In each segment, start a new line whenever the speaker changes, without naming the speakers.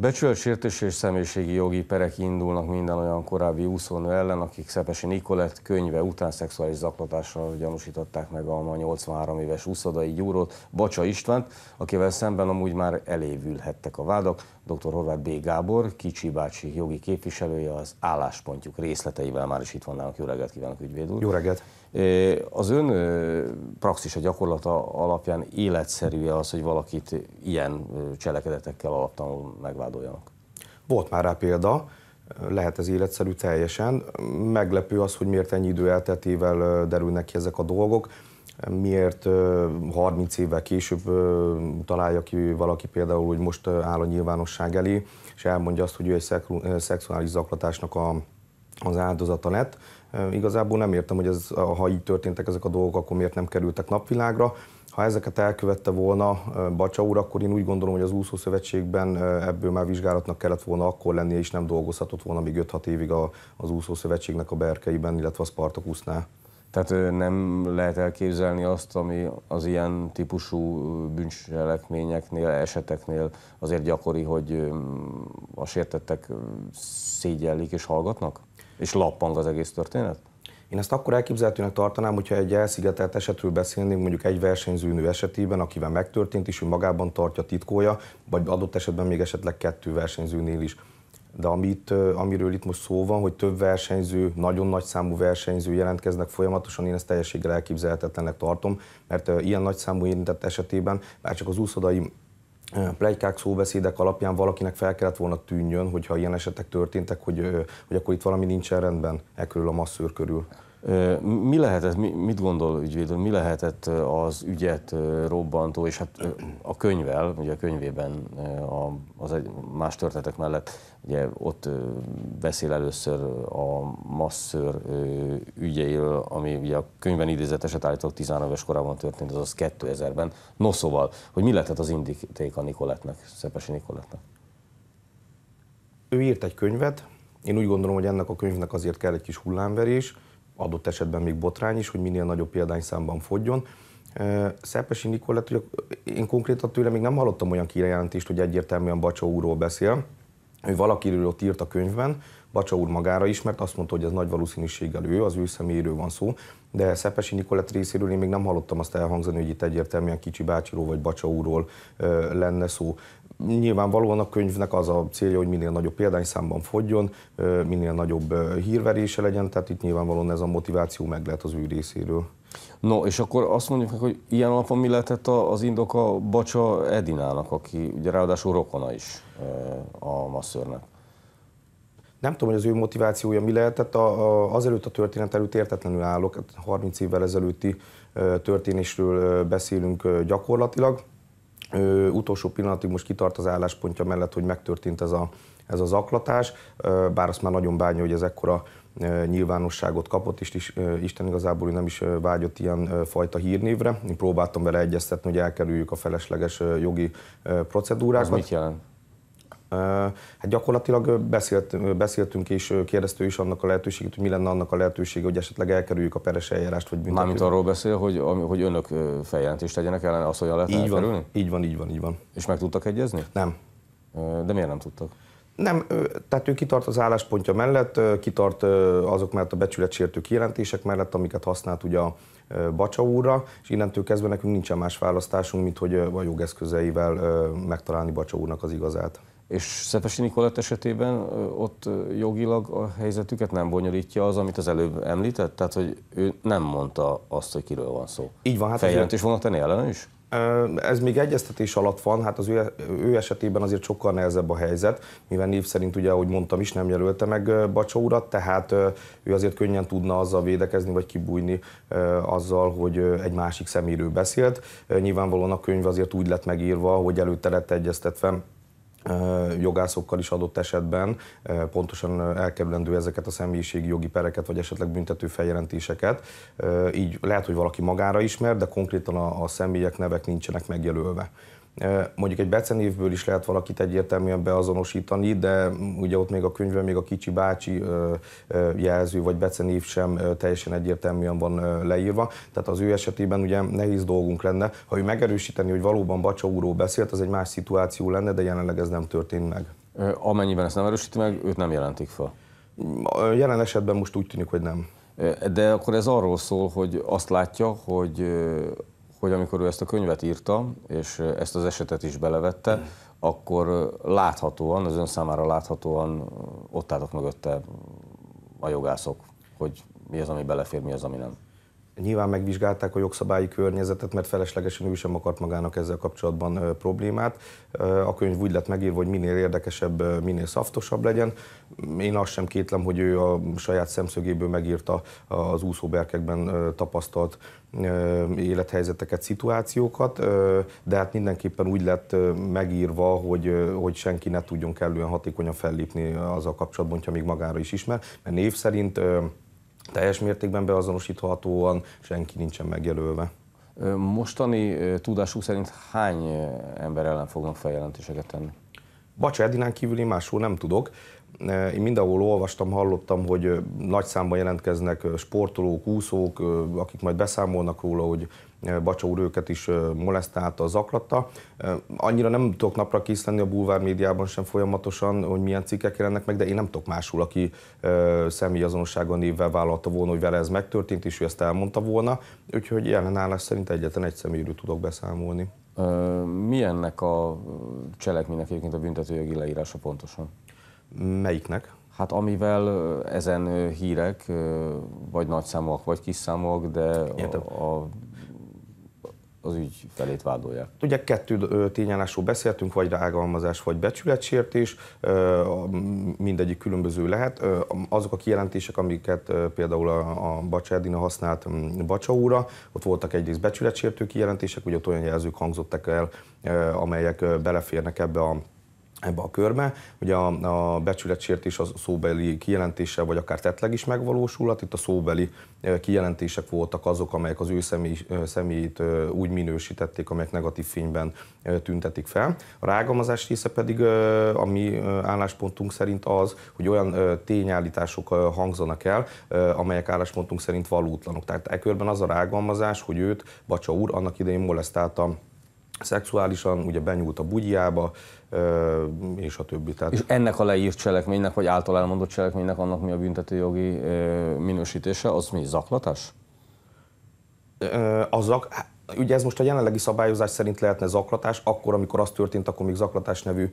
Becsületsértési és személyiségi jogi perek indulnak minden olyan korábbi úszónő ellen, akik Szepesi Nikolett könyve után szexuális zaklatással gyanúsították meg a ma 83 éves úszodai gyúrót, Bacsa Istvánt, akivel szemben amúgy már elévülhettek a vádak. Dr. Horváth B. Gábor, Kicsi bácsi jogi képviselője az álláspontjuk részleteivel már is itt van nálunk. Jó reggelt kívánok, ügyvéd úr. Jó reggelt. Az ön praxis a gyakorlata alapján életszerű az, hogy valakit ilyen cselekedetekkel alaptanul megváltoztatják? vádoljanak.
Volt már rá példa, lehet ez életszerű teljesen. Meglepő az, hogy miért ennyi idő elteltével derülnek ki ezek a dolgok, miért 30 évvel később találja ki valaki például, hogy most áll a nyilvánosság elé, és elmondja azt, hogy ő egy szexuális zaklatásnak a, az áldozata lett. Igazából nem értem, hogy ez, ha így történtek ezek a dolgok, akkor miért nem kerültek napvilágra. Ha ezeket elkövette volna Bacsa úr, akkor én úgy gondolom, hogy az szövetségben ebből már vizsgálatnak kellett volna akkor lennie, és nem dolgozhatott volna még 5-6 évig az szövetségnek a berkeiben, illetve a Spartakusnál. Tehát nem lehet elképzelni azt, ami az
ilyen típusú bűncselekményeknél, eseteknél azért gyakori, hogy
a sértettek szégyellik és hallgatnak? És lappang az egész történet? Én ezt akkor elképzelhetőnek tartanám, hogyha egy elszigetelt esetről beszélnénk, mondjuk egy versenyzőnő esetében, akivel megtörtént, és ő magában tartja titkója, vagy adott esetben még esetleg kettő versenyzőnél is. De amit, amiről itt most szó van, hogy több versenyző, nagyon nagy számú versenyző jelentkeznek folyamatosan, én ezt teljességgel elképzelhetetlennek tartom, mert ilyen nagy számú érintett esetében, bár csak az úszodai plegykák, szóbeszédek alapján valakinek fel kellett volna tűnjön, hogyha ilyen esetek történtek, hogy, hogy akkor itt valami nincsen rendben e körül a masszőr körül. Mi lehetett, mit gondol ügyvéd mi lehetett az ügyet
robbantó, és hát a könyvel, ugye a könyvében a, az egy, más történetek mellett, ugye ott beszél először a masször ügyeiről, ami ugye a könyvben eset állítólag 13 éves korában történt, azaz 2000-ben. No szóval, hogy mi lehetett az a Nikoletnek, Szepesi Nikoletnek?
Ő írt egy könyvet, én úgy gondolom, hogy ennek a könyvnek azért kell egy kis hullámverés, adott esetben még botrány is, hogy minél nagyobb példányszámban fogjon. Szepesi Nikolett, én konkrétan tőle még nem hallottam olyan kijelentést, hogy egyértelműen Bacsa úrról beszél. hogy valakiről ott írt a könyvben, Bacsa úr magára is, mert azt mondta, hogy ez nagy valószínűséggel ő, az ő személyéről van szó, de Szepesi Nikolett részéről én még nem hallottam azt elhangzani, hogy itt egyértelműen Kicsi bácsiról vagy Bacsa úrról lenne szó. Nyilvánvalóan a könyvnek az a célja, hogy minél nagyobb példányszámban fogjon, minél nagyobb hírverése legyen, tehát itt nyilvánvalóan ez a motiváció meg lehet az ő részéről.
No, és akkor azt mondjuk meg, hogy ilyen alapon mi lehetett az indoka Bacsa Edinának, aki ugye ráadásul rokona is
a masszörnek? Nem tudom, hogy az ő motivációja mi lehetett. A, a, azelőtt a történet előtt értetlenül állok, 30 hát évvel ezelőtti történésről beszélünk gyakorlatilag. Ö, utolsó pillanatig most kitart az álláspontja mellett, hogy megtörtént ez a, ez aklatás, ö, bár azt már nagyon bánja, hogy ez ekkora nyilvánosságot kapott, és Isten igazából nem is vágyott ilyen fajta hírnévre. Én próbáltam vele egyeztetni, hogy elkerüljük a felesleges jogi procedúrákat. Ez mit jelent? Hát gyakorlatilag beszélt, beszéltünk és kérdeztő is annak a lehetőségét, hogy mi lenne annak a lehetősége, hogy esetleg elkerüljük a peres eljárást, vagy büntetőt. Mármint arról beszél, hogy, hogy önök feljelentést tegyenek ellen, azt, hogy lehet így elkerülni? van, Így van, így van, így van. És meg tudtak egyezni? Nem. De miért nem tudtak? Nem, tehát ő kitart az álláspontja mellett, kitart azok mellett a becsületsértő kijelentések mellett, amiket használt ugye a Bacsa úrra, és innentől kezdve nekünk nincsen más választásunk, mint hogy a jogeszközeivel megtalálni Bacsa úrnak az igazát. És Szepesi Nikolett esetében ott jogilag a helyzetüket nem bonyolítja az, amit az
előbb említett? Tehát, hogy ő nem mondta azt, hogy kiről van szó. Így van. Hát Feljelentés volna tenni ellen
is? Ez még egyeztetés alatt van, hát az ő, e-, ő esetében azért sokkal nehezebb a helyzet, mivel név szerint ugye, ahogy mondtam is, nem jelölte meg Bacsa urat, tehát ő azért könnyen tudna azzal védekezni, vagy kibújni azzal, hogy egy másik szeméről beszélt. Nyilvánvalóan a könyv azért úgy lett megírva, hogy előtte lett egyeztetve jogászokkal is adott esetben, pontosan elkerülendő ezeket a személyiségi jogi pereket, vagy esetleg büntető feljelentéseket. Így lehet, hogy valaki magára ismer, de konkrétan a, a személyek nevek nincsenek megjelölve. Mondjuk egy becenévből is lehet valakit egyértelműen beazonosítani, de ugye ott még a könyvben még a kicsi bácsi jelző vagy becenév sem teljesen egyértelműen van leírva. Tehát az ő esetében ugye nehéz dolgunk lenne. Ha ő megerősíteni, hogy valóban Bacsa úrról beszélt, az egy más szituáció lenne, de jelenleg ez nem történt meg. Amennyiben ezt nem erősíti meg, őt nem jelentik fel. Jelen esetben most úgy tűnik, hogy nem.
De akkor ez arról szól, hogy azt látja, hogy hogy amikor ő ezt a könyvet írta, és ezt az esetet is belevette, mm. akkor láthatóan, az ön számára láthatóan ott álltak mögötte a jogászok, hogy
mi az, ami belefér, mi az, ami nem. Nyilván megvizsgálták a jogszabályi környezetet, mert feleslegesen ő sem akart magának ezzel kapcsolatban problémát. A könyv úgy lett megírva, hogy minél érdekesebb, minél szaftosabb legyen. Én azt sem kétlem, hogy ő a saját szemszögéből megírta az úszóberkekben tapasztalt élethelyzeteket, szituációkat, de hát mindenképpen úgy lett megírva, hogy, hogy senki ne tudjon kellően hatékonyan fellépni az a kapcsolatban, hogyha még magára is ismer, mert név szerint teljes mértékben beazonosíthatóan senki nincsen megjelölve. Mostani tudásuk szerint hány ember ellen fognak feljelentéseket tenni? Bacsa Edinán kívül én másról nem tudok. Én mindenhol olvastam, hallottam, hogy nagy számban jelentkeznek sportolók, úszók, akik majd beszámolnak róla, hogy Bacsa úr őket is molesztálta, zaklatta. Annyira nem tudok napra kész lenni a bulvár médiában sem folyamatosan, hogy milyen cikkek jelennek meg, de én nem tudok másul, aki személyazonosságon névvel vállalta volna, hogy vele ez megtörtént, és ő ezt elmondta volna. Úgyhogy jelenállás szerint egyetlen egy személyről tudok beszámolni. Milyennek a cselekménynek egyébként a büntetőjogi leírása
pontosan? Melyiknek? Hát amivel ezen hírek,
vagy nagyszámúak, vagy kisszámúak, de a, a az ügy felét vádolják. Ugye kettő tényállásról beszéltünk, vagy rágalmazás, vagy becsületsértés, mindegyik különböző lehet. Azok a kijelentések, amiket például a Bacsárdina használt Bacsa úra, ott voltak egyrészt becsületsértő kijelentések, ugye ott olyan jelzők hangzottak el, amelyek beleférnek ebbe a ebbe a körbe. Ugye a, a becsületsértés a szóbeli kijelentése, vagy akár tetleg is megvalósulhat. Itt a szóbeli eh, kijelentések voltak azok, amelyek az ő személy, eh, személyét eh, úgy minősítették, amelyek negatív fényben tüntetik fel. A rágalmazás része pedig a mi álláspontunk szerint az, hogy olyan tényállítások hangzanak el, amelyek álláspontunk szerint valótlanok. Tehát e körben az a rágalmazás, hogy őt Bacsa úr annak idején molesztálta szexuálisan, ugye benyúlt a bugyjába, és a többi.
Tehát... És ennek a leírt cselekménynek, vagy által elmondott cselekménynek annak mi a büntetőjogi minősítése,
az mi, zaklatás? Az zak... Ugye ez most a jelenlegi szabályozás szerint lehetne zaklatás, akkor, amikor az történt, akkor még zaklatás nevű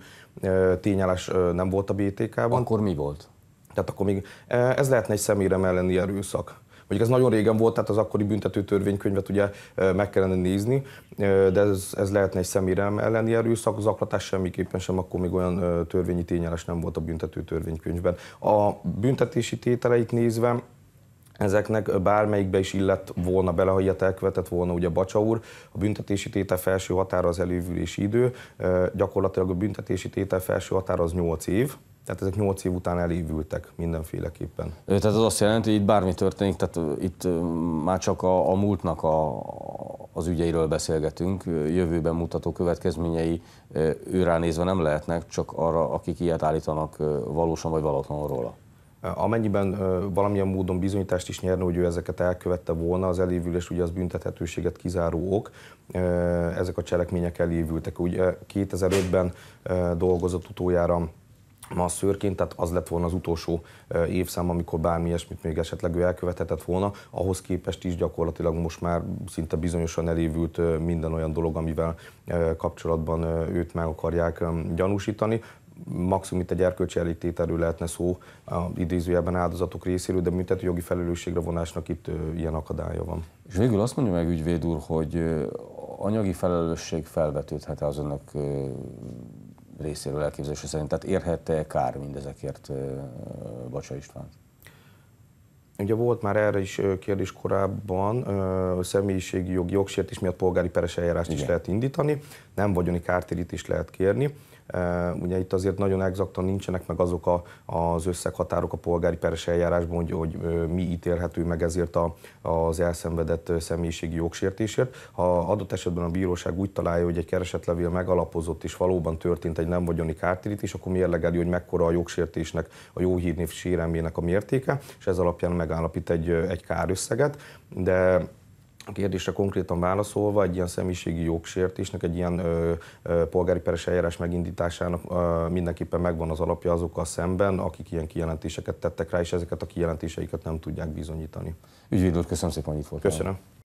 tényállás nem volt a BTK-ban. Akkor mi volt? Tehát akkor még ez lehetne egy személyre elleni erőszak. Vagy ez nagyon régen volt, tehát az akkori büntető törvénykönyvet ugye meg kellene nézni, de ez, ez lehetne egy személyre elleni erőszak, zaklatás semmiképpen sem, akkor még olyan törvényi tényeles nem volt a büntető törvénykönyvben. A büntetési tételeit nézve, Ezeknek bármelyikbe is illett volna bele, ha ilyet elkövetett volna ugye Bacsa úr. A büntetési tétel felső határa az elévülési idő, gyakorlatilag a büntetési tétel felső határa az 8 év, tehát ezek 8 év után elévültek mindenféleképpen.
Tehát az azt jelenti, hogy itt bármi történik, tehát itt már csak a, a múltnak a, az ügyeiről beszélgetünk, jövőben mutató következményei őrán nézve nem lehetnek, csak arra, akik
ilyet állítanak valósan vagy valótlanul róla. Amennyiben valamilyen módon bizonyítást is nyerne, hogy ő ezeket elkövette volna, az elévülés ugye az büntethetőséget kizáró ok, ezek a cselekmények elévültek. Ugye 2005-ben dolgozott utoljára masszőrként, tehát az lett volna az utolsó évszám, amikor bármi ilyesmit még esetleg ő elkövethetett volna, ahhoz képest is gyakorlatilag most már szinte bizonyosan elévült minden olyan dolog, amivel kapcsolatban őt meg akarják gyanúsítani maximum itt egy erkölcsi elégtételről lehetne szó a idézőjelben áldozatok részéről, de büntető jogi felelősségre vonásnak itt ilyen akadálya van.
És végül azt mondja meg ügyvéd úr, hogy anyagi felelősség felvetődhet az önök részéről elképzelése szerint. Tehát
érhette kár mindezekért Bacsa István? Ugye volt már erre is kérdés korábban, személyiségi jogi jogsértés miatt polgári peres eljárást Igen. is lehet indítani, nem vagyoni kártérítést lehet kérni. Ugye itt azért nagyon exaktan nincsenek meg azok a, az összeghatárok a polgári peres eljárásban, hogy, hogy mi ítélhető meg ezért a, az elszenvedett személyiségi jogsértésért. Ha adott esetben a bíróság úgy találja, hogy egy keresetlevél megalapozott és valóban történt egy nem vagyoni kártérítés, akkor mérlegeli, hogy mekkora a jogsértésnek, a jó hírnév sérelmének a mértéke, és ez alapján megállapít egy, egy kárösszeget, de a kérdésre konkrétan válaszolva, egy ilyen személyiségi jogsértésnek, egy ilyen ö, ö, polgári peres eljárás megindításának ö, mindenképpen megvan az alapja azokkal szemben, akik ilyen kijelentéseket tettek rá, és ezeket a kijelentéseiket nem tudják bizonyítani.
Ügyvéd úr, köszönöm szépen, hogy itt volt. Köszönöm.